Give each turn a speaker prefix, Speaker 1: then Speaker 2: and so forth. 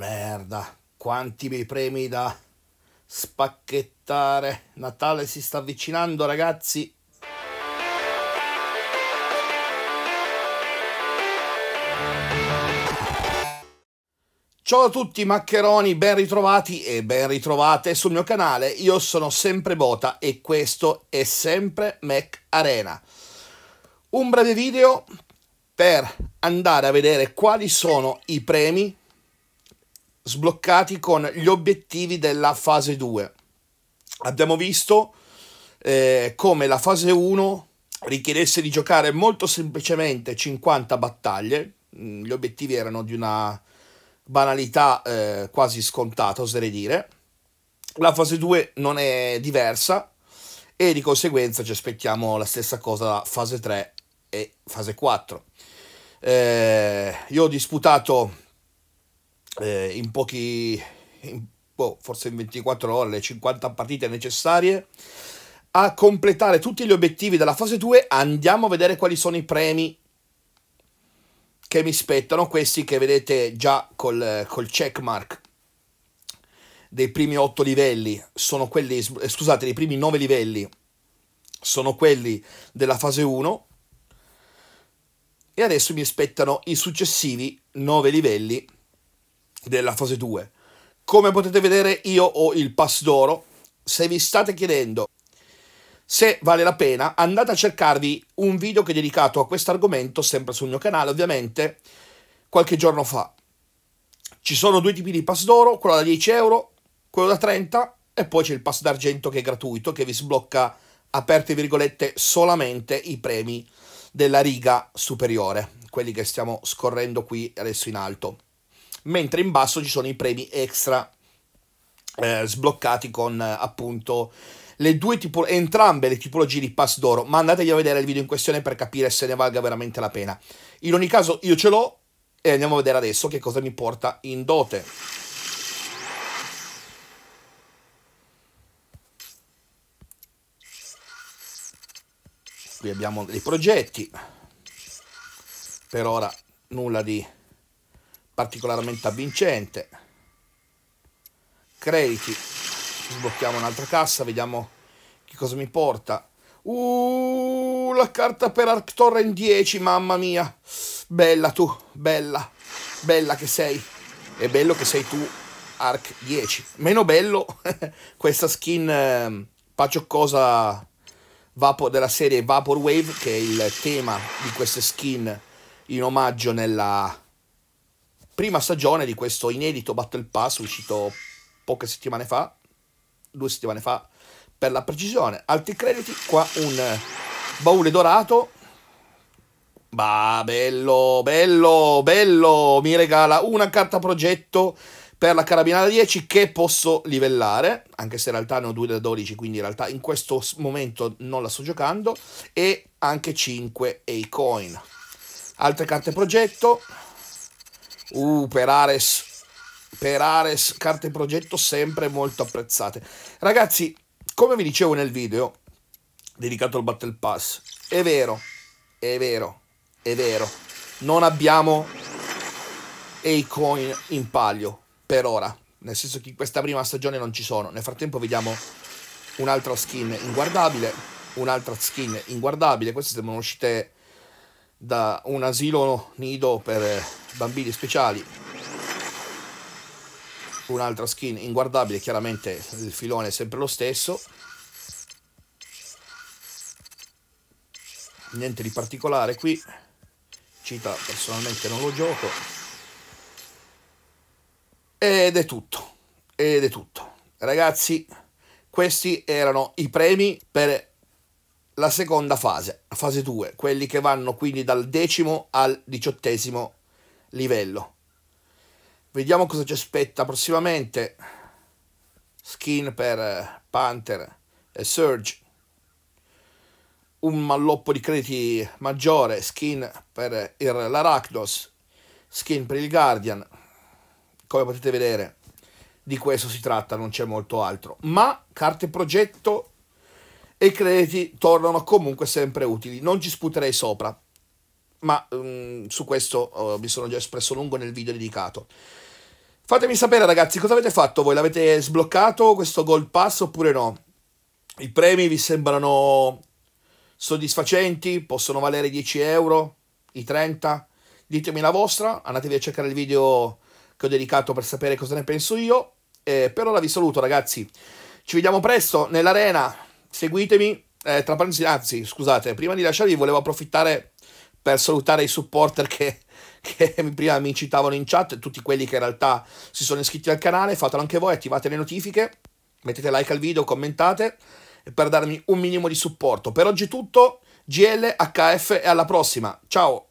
Speaker 1: Merda, quanti bei premi da spacchettare. Natale si sta avvicinando, ragazzi. Ciao a tutti maccheroni, ben ritrovati e ben ritrovate sul mio canale. Io sono sempre Bota e questo è sempre Mac Arena. Un breve video per andare a vedere quali sono i premi sbloccati con gli obiettivi della fase 2. Abbiamo visto eh, come la fase 1 richiedesse di giocare molto semplicemente 50 battaglie, mm, gli obiettivi erano di una banalità eh, quasi scontata, oserei dire. La fase 2 non è diversa e di conseguenza ci aspettiamo la stessa cosa da fase 3 e fase 4. Eh, io ho disputato eh, in pochi, in, boh, forse in 24 ore, le 50 partite necessarie. A completare tutti gli obiettivi della fase 2 andiamo a vedere quali sono i premi che mi spettano, questi che vedete già col, col checkmark dei primi 8 livelli, sono quelli, eh, scusate, dei primi 9 livelli sono quelli della fase 1 e adesso mi aspettano i successivi 9 livelli della fase 2. Come potete vedere io ho il pass d'oro, se vi state chiedendo se vale la pena andate a cercarvi un video che è dedicato a questo argomento, sempre sul mio canale ovviamente, qualche giorno fa. Ci sono due tipi di pass d'oro, quello da 10 euro, quello da 30 e poi c'è il pass d'argento che è gratuito, che vi sblocca, aperte virgolette, solamente i premi della riga superiore, quelli che stiamo scorrendo qui adesso in alto mentre in basso ci sono i premi extra eh, sbloccati con eh, appunto le due tipo- entrambe le tipologie di pass d'oro, ma andatevi a vedere il video in questione per capire se ne valga veramente la pena. In ogni caso io ce l'ho e andiamo a vedere adesso che cosa mi porta in dote. Qui abbiamo dei progetti, per ora nulla di particolarmente avvincente. Crediti. Sblocchiamo un'altra cassa, vediamo che cosa mi porta. Uh, la carta per Arctorren 10, mamma mia. Bella tu, bella, bella che sei. È bello che sei tu, Arc 10. Meno bello questa skin eh, pacioccosa vapor, della serie Vaporwave, che è il tema di queste skin in omaggio nella prima stagione di questo inedito Battle Pass uscito poche settimane fa, due settimane fa per la precisione. Altri crediti, qua un baule dorato. Ma bello, bello, bello, mi regala una carta progetto per la carabinata 10 che posso livellare, anche se in realtà ne ho 2 da 12, quindi in realtà in questo momento non la sto giocando, e anche 5 A-Coin. Altre carte progetto, Uh, per Ares, per Ares, carte progetto sempre molto apprezzate. Ragazzi, come vi dicevo nel video dedicato al Battle Pass, è vero, è vero, è vero, non abbiamo A-Coin in palio per ora, nel senso che in questa prima stagione non ci sono. Nel frattempo vediamo un'altra skin inguardabile, un'altra skin inguardabile, queste sono uscite da un asilo nido per eh, bambini speciali un'altra skin inguardabile chiaramente il filone è sempre lo stesso niente di particolare qui cita personalmente non lo gioco ed è tutto ed è tutto ragazzi questi erano i premi per la seconda fase, la fase 2, quelli che vanno quindi dal decimo al diciottesimo livello. Vediamo cosa ci aspetta prossimamente. Skin per eh, Panther e Surge. Un malloppo di crediti maggiore, skin per eh, l'Arachnos, skin per il Guardian. Come potete vedere, di questo si tratta, non c'è molto altro. Ma carte progetto e i crediti tornano comunque sempre utili. Non ci sputerei sopra, ma um, su questo uh, mi sono già espresso lungo nel video dedicato. Fatemi sapere ragazzi cosa avete fatto voi, l'avete sbloccato questo Gold Pass oppure no? I premi vi sembrano soddisfacenti? Possono valere i 10 euro? I 30? Ditemi la vostra, andatevi a cercare il video che ho dedicato per sapere cosa ne penso io. E per ora vi saluto ragazzi, ci vediamo presto nell'arena. Seguitemi, eh, tra parentesi, anzi, scusate, prima di lasciarvi volevo approfittare per salutare i supporter che, che prima mi citavano in chat, tutti quelli che in realtà si sono iscritti al canale, fatelo anche voi, attivate le notifiche, mettete like al video, commentate per darmi un minimo di supporto. Per oggi è tutto, GLHF e alla prossima, ciao!